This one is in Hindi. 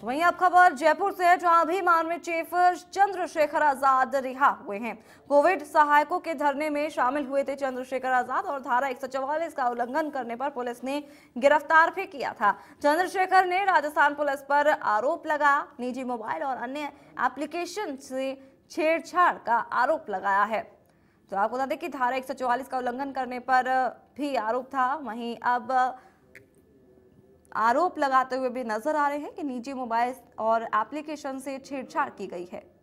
तो वहीं अब खबर जयपुर से है जहां भी माननीय चीफ चंद्रशेखर आजाद रिहा हुए हैं कोविड सहायकों के धरने में शामिल हुए थे चंद्रशेखर आजाद और धारा एक का उल्लंघन करने पर पुलिस ने गिरफ्तार भी किया था चंद्रशेखर ने राजस्थान पुलिस पर आरोप लगा निजी मोबाइल और अन्य एप्लीकेशन से छेड़छाड़ का आरोप लगाया है तो आपको बता दें कि धारा एक का उल्लंघन करने पर भी आरोप था वहीं अब आरोप लगाते हुए भी नजर आ रहे हैं कि निजी मोबाइल और एप्लीकेशन से छेड़छाड़ की गई है